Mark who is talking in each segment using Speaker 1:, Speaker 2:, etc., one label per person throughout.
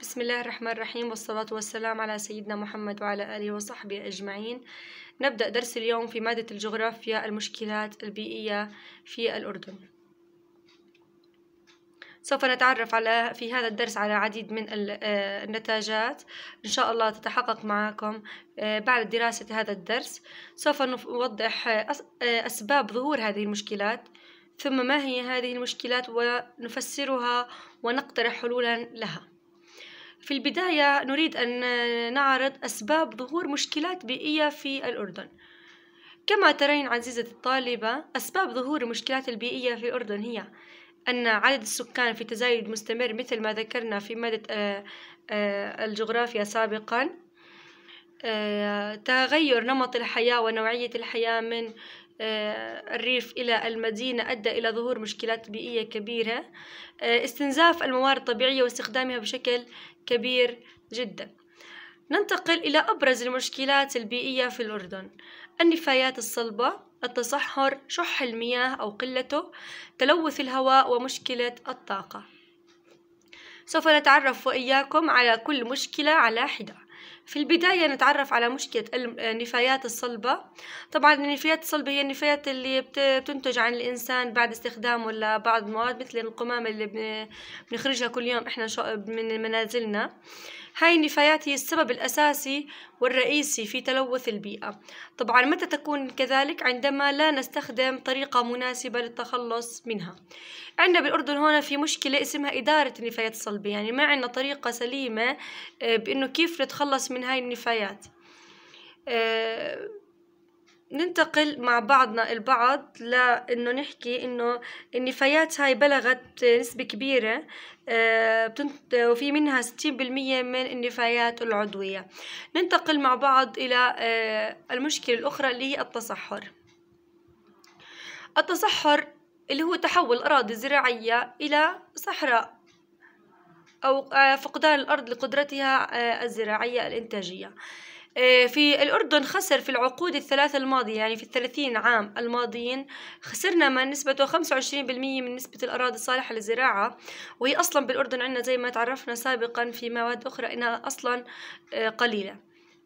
Speaker 1: بسم الله الرحمن الرحيم والصلاة والسلام على سيدنا محمد وعلى آله وصحبه أجمعين نبدأ درس اليوم في مادة الجغرافيا المشكلات البيئية في الأردن سوف نتعرف على في هذا الدرس على عديد من آه، النتاجات إن شاء الله تتحقق معكم آه، بعد دراسة هذا الدرس سوف نوضح آه، أسباب ظهور هذه المشكلات ثم ما هي هذه المشكلات ونفسرها ونقترح حلولا لها في البداية نريد أن نعرض أسباب ظهور مشكلات بيئية في الأردن كما ترين عزيزتي الطالبة أسباب ظهور المشكلات البيئية في الأردن هي أن عدد السكان في تزايد مستمر مثل ما ذكرنا في مادة آه، آه، الجغرافيا سابقا آه، تغير نمط الحياة ونوعية الحياة من آه، الريف إلى المدينة أدى إلى ظهور مشكلات بيئية كبيرة آه، استنزاف الموارد الطبيعية واستخدامها بشكل كبير جدا ننتقل إلى أبرز المشكلات البيئية في الأردن النفايات الصلبة التصحر شح المياه أو قلته تلوث الهواء ومشكلة الطاقة سوف نتعرف وإياكم على كل مشكلة على حدة في البداية نتعرف على مشكلة النفايات الصلبة طبعا النفايات الصلبة هي النفايات اللي بتنتج عن الإنسان بعد استخدامه لبعض المواد مثل القمامة اللي بنخرجها كل يوم إحنا من منازلنا هاي النفايات هي السبب الأساسي والرئيسي في تلوث البيئة طبعا متى تكون كذلك عندما لا نستخدم طريقة مناسبة للتخلص منها عندنا بالأردن هنا في مشكلة اسمها إدارة النفايات الصلبة يعني ما عندنا طريقة سليمة آه، بأنه كيف نتخلص من هاي النفايات آه، ننتقل مع بعضنا البعض لانه نحكي انه النفايات هاي بلغت نسبة كبيرة آه، وفي منها 60% من النفايات العضوية ننتقل مع بعض الى آه، المشكلة الاخرى اللي هي التصحر التصحر اللي هو تحول الاراضي الزراعية الى صحراء او آه، فقدان الارض لقدرتها الزراعية الانتاجية آه، في الأردن خسر في العقود الثلاثة الماضية يعني في الثلاثين عام الماضيين خسرنا ما نسبته بالمية من نسبة الأراضي الصالحة للزراعة وهي أصلا بالأردن عندنا زي ما تعرفنا سابقا في مواد أخرى إنها أصلا آه، قليلة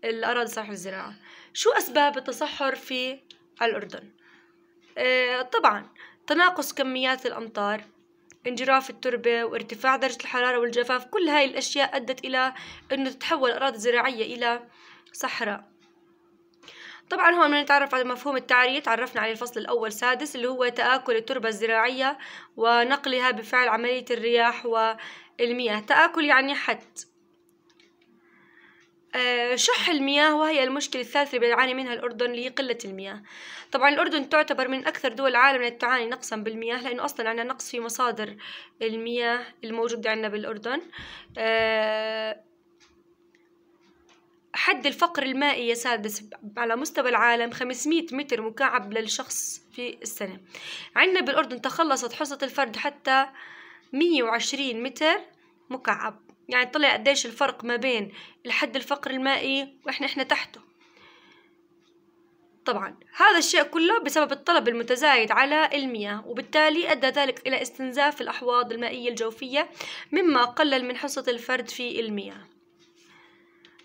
Speaker 1: الأراضي الصالحة للزراعة شو أسباب التصحر في الأردن؟ آه، طبعا تناقص كميات الأمطار انجراف التربة وارتفاع درجة الحرارة والجفاف كل هاي الأشياء أدت إلى أنه تتحول الأراضي الزراعية إلى صحراء طبعا هون بنتعرف على مفهوم التعرية تعرفنا عليه الفصل الأول سادس اللي هو تآكل التربة الزراعية ونقلها بفعل عملية الرياح والمياه تآكل يعني حد آه، شح المياه وهي المشكلة الثالثة اللي بيعاني منها الأردن اللي هي قلة المياه طبعا الأردن تعتبر من أكثر دول العالم اللي تعاني نقصا بالمياه لأنه أصلا عندنا نقص في مصادر المياه الموجودة عندنا بالأردن آه، حد الفقر المائي يا سادس على مستوى العالم 500 متر مكعب للشخص في السنة عندنا بالأردن تخلصت حصة الفرد حتى 120 متر مكعب يعني طلع قديش الفرق ما بين الحد الفقر المائي واحنا احنا تحته طبعا هذا الشيء كله بسبب الطلب المتزايد على المياه وبالتالي أدى ذلك إلى استنزاف الأحواض المائية الجوفية مما قلل من حصة الفرد في المياه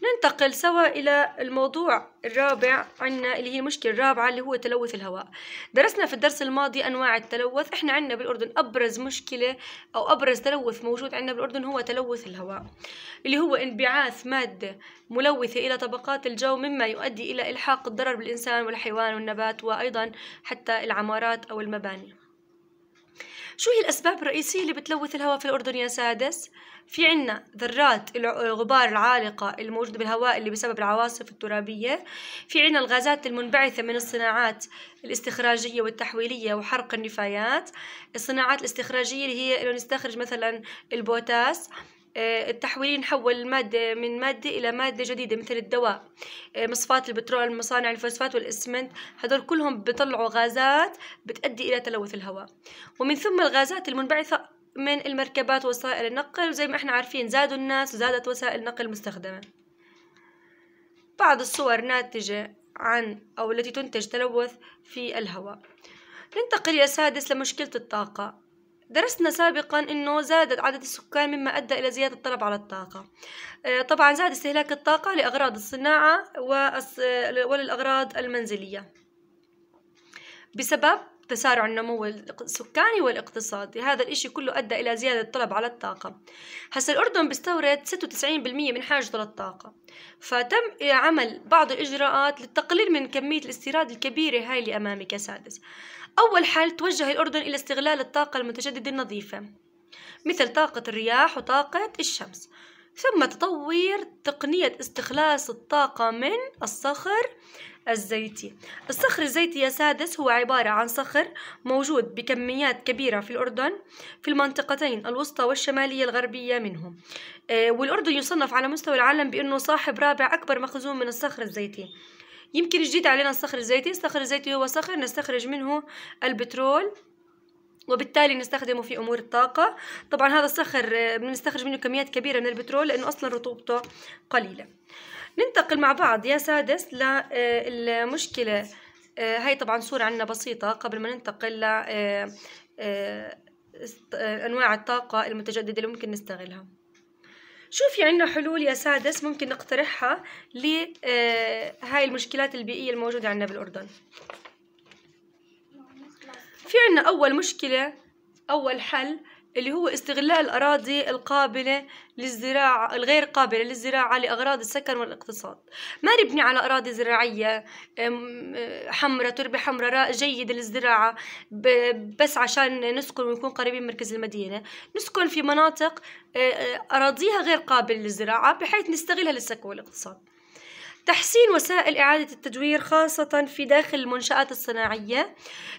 Speaker 1: ننتقل سوا إلى الموضوع الرابع عنا اللي هي المشكلة الرابعة اللي هو تلوث الهواء درسنا في الدرس الماضي أنواع التلوث إحنا عنا بالأردن أبرز مشكلة أو أبرز تلوث موجود عنا بالأردن هو تلوث الهواء اللي هو انبعاث مادة ملوثة إلى طبقات الجو مما يؤدي إلى إلحاق الضرر بالإنسان والحيوان والنبات وأيضا حتى العمارات أو المباني شو هي الأسباب الرئيسية اللي بتلوث الهواء في الأردن يا سادس؟ في عنا ذرات الغبار العالقة الموجودة بالهواء اللي بسبب العواصف الترابية في عنا الغازات المنبعثة من الصناعات الاستخراجية والتحويلية وحرق النفايات الصناعات الاستخراجية اللي هي اللي نستخرج مثلا البوتاس آه، التحويل نحول المادة من مادة إلى مادة جديدة مثل الدواء آه، مصفات البترول مصانع الفوسفات والإسمنت هدول كلهم بيطلعوا غازات بتؤدي إلى تلوث الهواء ومن ثم الغازات المنبعثة من المركبات ووسائل النقل وزي ما احنا عارفين زادوا الناس وزادت وسائل النقل المستخدمة بعض الصور ناتجة عن أو التي تنتج تلوث في الهواء ننتقل يا سادس لمشكلة الطاقة درسنا سابقا أنه زادت عدد السكان مما أدى إلى زيادة الطلب على الطاقة آه، طبعا زاد استهلاك الطاقة لأغراض الصناعة وللأغراض المنزلية بسبب تسارع النمو السكاني والاقتصادي هذا الإشي كله أدى إلى زيادة الطلب على الطاقة هسا الأردن بيستورد 96% من حاجته للطاقة فتم عمل بعض الإجراءات للتقليل من كمية الاستيراد الكبيرة هاي اللي أمامك يا سادس أول حل توجه الأردن إلى استغلال الطاقة المتجددة النظيفة مثل طاقة الرياح وطاقة الشمس ثم تطوير تقنية استخلاص الطاقة من الصخر الزيتي الصخر الزيتي يا سادس هو عبارة عن صخر موجود بكميات كبيرة في الأردن في المنطقتين الوسطى والشمالية الغربية منهم آه، والأردن يصنف على مستوى العالم بأنه صاحب رابع أكبر مخزون من الصخر الزيتي يمكن جديد علينا الصخر الزيتي الصخر الزيتي هو صخر نستخرج منه البترول وبالتالي نستخدمه في امور الطاقه طبعا هذا الصخر آه، بنستخرج منه كميات كبيره من البترول لانه اصلا رطوبته قليله ننتقل مع بعض يا سادس للمشكله آه، آه، هاي طبعا صورة عنا بسيطة قبل ما ننتقل ل أنواع الطاقة المتجددة اللي ممكن نستغلها شو في عنا حلول يا سادس ممكن نقترحها لهاي آه، المشكلات البيئية الموجودة عنا بالأردن في عنا أول مشكلة أول حل اللي هو استغلال الأراضي القابلة للزراعة الغير قابلة للزراعة لأغراض السكن والاقتصاد ما نبني على أراضي زراعية حمراء تربة حمراء جيدة للزراعة بس عشان نسكن ونكون قريبين من مركز المدينة نسكن في مناطق أراضيها غير قابلة للزراعة بحيث نستغلها للسكن والاقتصاد تحسين وسائل إعادة التدوير خاصة في داخل المنشآت الصناعية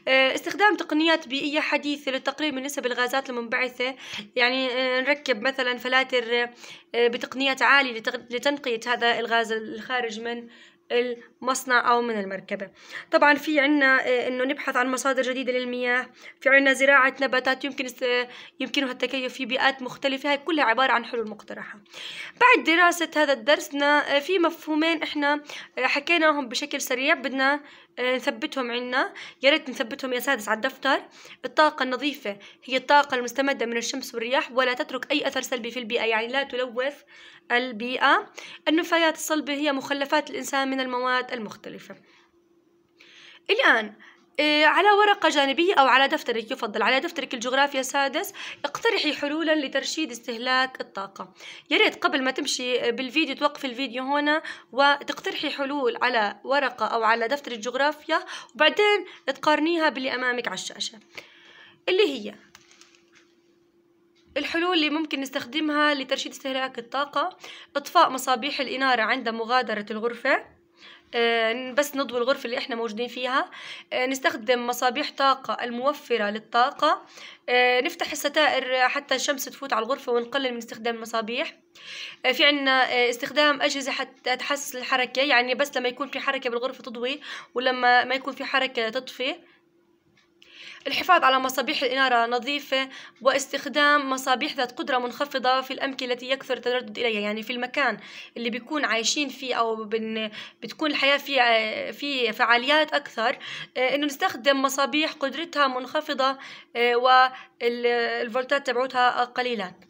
Speaker 1: آه، استخدام تقنيات بيئية حديثة لتقليل من نسب الغازات المنبعثة يعني آه، نركب مثلا فلاتر آه، بتقنيات عالية لتنقية هذا الغاز الخارج من المصنع أو من المركبة طبعا في عنا آه، أنه نبحث عن مصادر جديدة للمياه في عنا زراعة نباتات يمكن يمكنها التكيف في بيئات مختلفة هاي كلها عبارة عن حلول مقترحة بعد دراسة هذا الدرسنا آه، في مفهومين إحنا آه، حكيناهم بشكل سريع بدنا آه، نثبتهم عنا يا ريت نثبتهم يا سادس على الدفتر الطاقة النظيفة هي الطاقة المستمدة من الشمس والرياح ولا تترك أي أثر سلبي في البيئة يعني لا تلوث البيئة النفايات الصلبة هي مخلفات الإنسان من المواد المختلفة الآن آه، على ورقة جانبية أو على دفترك يفضل على دفترك الجغرافيا السادس اقترحي حلولا لترشيد استهلاك الطاقة يا ريت قبل ما تمشي بالفيديو توقف الفيديو هنا وتقترحي حلول على ورقة أو على دفتر الجغرافيا وبعدين تقارنيها باللي أمامك على الشاشة اللي هي الحلول اللي ممكن نستخدمها لترشيد استهلاك الطاقة إطفاء مصابيح الإنارة عند مغادرة الغرفة آه، بس نضوي الغرفة اللي احنا موجودين فيها آه، نستخدم مصابيح طاقة الموفرة للطاقة آه، نفتح الستائر حتى الشمس تفوت على الغرفة ونقلل من استخدام المصابيح في عنا استخدام أجهزة حتى تحسس الحركة يعني بس لما يكون في حركة بالغرفة تضوي ولما ما يكون في حركة تطفي الحفاظ على مصابيح الإنارة نظيفة واستخدام مصابيح ذات قدرة منخفضة في الأمكنة التي يكثر التردد إليها يعني في المكان اللي بيكون عايشين فيه أو بن بتكون الحياة فيه آه، في فعاليات أكثر آه، إنه نستخدم مصابيح قدرتها منخفضة آه، والفولتات تبعوتها قليلات